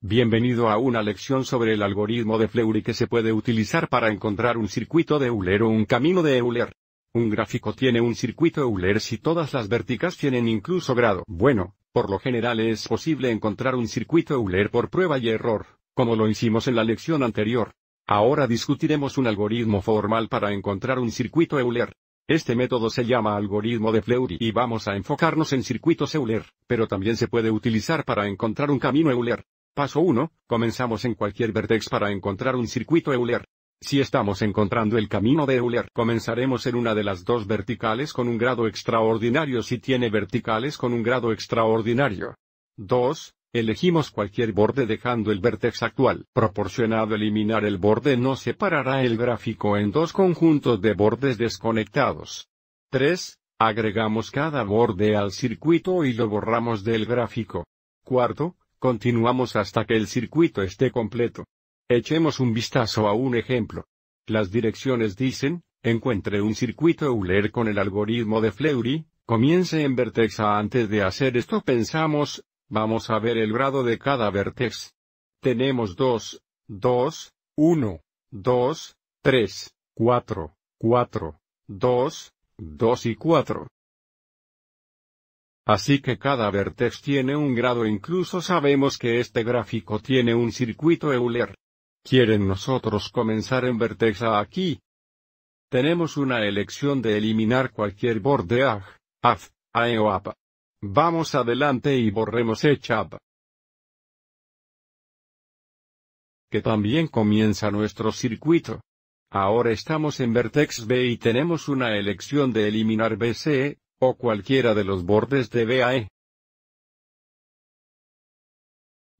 Bienvenido a una lección sobre el algoritmo de Fleury que se puede utilizar para encontrar un circuito de Euler o un camino de Euler. Un gráfico tiene un circuito Euler si todas las vérticas tienen incluso grado. Bueno, por lo general es posible encontrar un circuito Euler por prueba y error, como lo hicimos en la lección anterior. Ahora discutiremos un algoritmo formal para encontrar un circuito Euler. Este método se llama algoritmo de Fleury y vamos a enfocarnos en circuitos Euler, pero también se puede utilizar para encontrar un camino Euler. Paso 1. Comenzamos en cualquier vertex para encontrar un circuito Euler. Si estamos encontrando el camino de Euler, comenzaremos en una de las dos verticales con un grado extraordinario si tiene verticales con un grado extraordinario. 2. Elegimos cualquier borde dejando el vértice actual. Proporcionado eliminar el borde no separará el gráfico en dos conjuntos de bordes desconectados. 3. Agregamos cada borde al circuito y lo borramos del gráfico. Cuarto, continuamos hasta que el circuito esté completo. Echemos un vistazo a un ejemplo. Las direcciones dicen, encuentre un circuito Euler con el algoritmo de Fleury, comience en vertex A antes de hacer esto pensamos, Vamos a ver el grado de cada vértex. Tenemos 2, 2, 1, 2, 3, 4, 4, 2, 2 y 4. Así que cada vértex tiene un grado incluso sabemos que este gráfico tiene un circuito Euler. ¿Quieren nosotros comenzar en vertex A aquí? Tenemos una elección de eliminar cualquier borde AG, AF, AE o APA. Vamos adelante y borremos Echab. Que también comienza nuestro circuito. Ahora estamos en vertex B y tenemos una elección de eliminar bc o cualquiera de los bordes de BAE.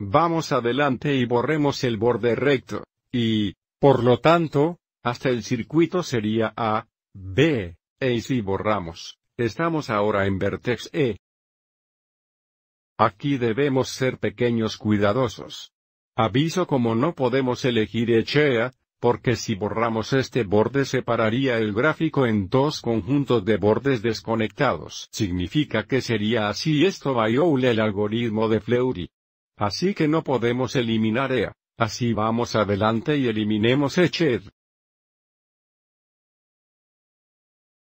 Vamos adelante y borremos el borde recto, y, por lo tanto, hasta el circuito sería A, B, e si borramos, estamos ahora en vertex E. Aquí debemos ser pequeños cuidadosos. Aviso como no podemos elegir Echea, porque si borramos este borde separaría el gráfico en dos conjuntos de bordes desconectados. Significa que sería así esto viola el algoritmo de Fleury. Así que no podemos eliminar EA, así vamos adelante y eliminemos Eched.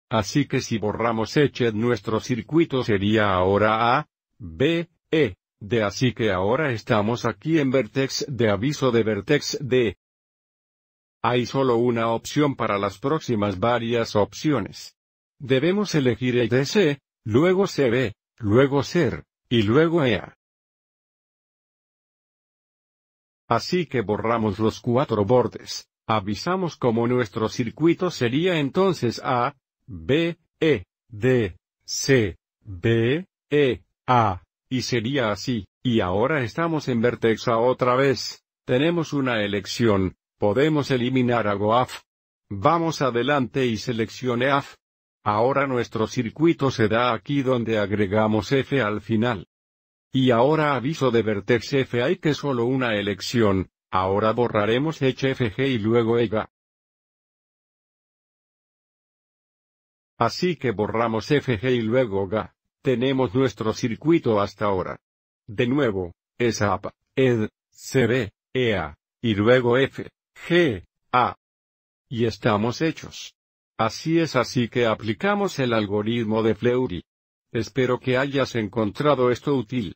Así que si borramos Eched nuestro circuito sería ahora A, B, e. De así que ahora estamos aquí en vertex de aviso de vertex D. Hay solo una opción para las próximas varias opciones. Debemos elegir el de C, luego CB, luego SER, y luego EA. Así que borramos los cuatro bordes. Avisamos como nuestro circuito sería entonces A, B, E, D, C, B, E, A. Y sería así, y ahora estamos en a otra vez. Tenemos una elección, podemos eliminar a Goaf. Vamos adelante y seleccione AF. Ahora nuestro circuito se da aquí donde agregamos F al final. Y ahora aviso de vertex F hay que solo una elección, ahora borraremos HFG y luego EGA. Así que borramos FG y luego GA. Tenemos nuestro circuito hasta ahora. De nuevo, es AP, ED, CB, EA, y luego F, G, A. Y estamos hechos. Así es así que aplicamos el algoritmo de Fleury. Espero que hayas encontrado esto útil.